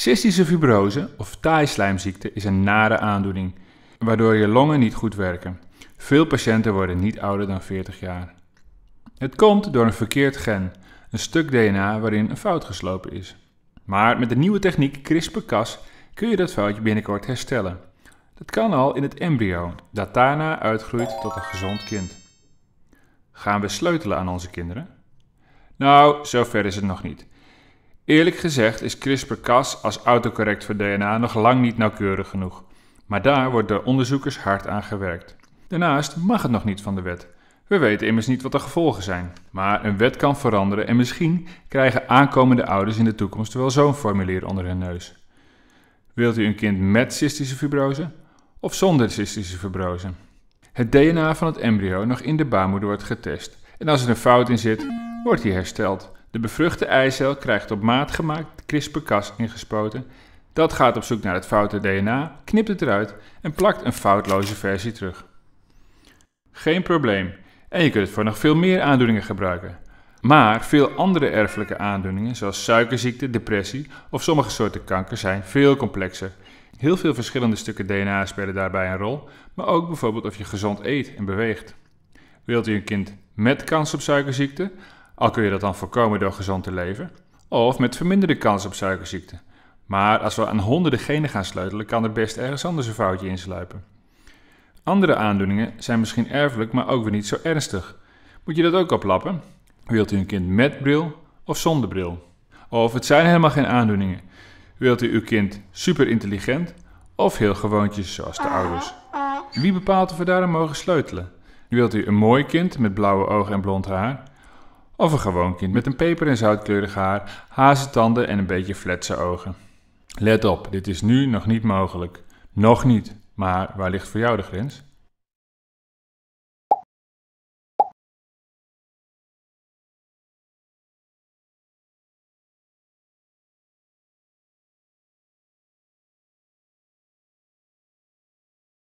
Cystische fibrose of taaislijmziekte is een nare aandoening, waardoor je longen niet goed werken. Veel patiënten worden niet ouder dan 40 jaar. Het komt door een verkeerd gen, een stuk DNA waarin een fout geslopen is. Maar met de nieuwe techniek CRISPR-Cas kun je dat foutje binnenkort herstellen. Dat kan al in het embryo, dat daarna uitgroeit tot een gezond kind. Gaan we sleutelen aan onze kinderen? Nou, zover is het nog niet. Eerlijk gezegd is CRISPR-Cas als autocorrect voor DNA nog lang niet nauwkeurig genoeg. Maar daar wordt door onderzoekers hard aan gewerkt. Daarnaast mag het nog niet van de wet. We weten immers niet wat de gevolgen zijn. Maar een wet kan veranderen en misschien krijgen aankomende ouders in de toekomst wel zo'n formulier onder hun neus. Wilt u een kind met cystische fibrose of zonder cystische fibrose? Het DNA van het embryo nog in de baarmoeder wordt getest en als er een fout in zit, wordt die hersteld. De bevruchte eicel krijgt op maat gemaakt CRISPR-Cas ingespoten. Dat gaat op zoek naar het foute DNA, knipt het eruit en plakt een foutloze versie terug. Geen probleem, en je kunt het voor nog veel meer aandoeningen gebruiken. Maar veel andere erfelijke aandoeningen, zoals suikerziekte, depressie of sommige soorten kanker, zijn veel complexer. Heel veel verschillende stukken DNA spelen daarbij een rol, maar ook bijvoorbeeld of je gezond eet en beweegt. Wilt u een kind met kans op suikerziekte? al kun je dat dan voorkomen door gezond te leven, of met verminderde kans op suikerziekte. Maar als we aan honderden genen gaan sleutelen, kan er best ergens anders een foutje insluipen. Andere aandoeningen zijn misschien erfelijk, maar ook weer niet zo ernstig. Moet je dat ook oplappen? Wilt u een kind met bril of zonder bril? Of het zijn helemaal geen aandoeningen. Wilt u uw kind super intelligent of heel gewoontjes zoals de ouders? Wie bepaalt of we daarom mogen sleutelen? Wilt u een mooi kind met blauwe ogen en blond haar? Of een gewoon kind met een peper- en zoutkleurig haar, hazentanden en een beetje fletse ogen. Let op, dit is nu nog niet mogelijk. Nog niet, maar waar ligt voor jou de grens?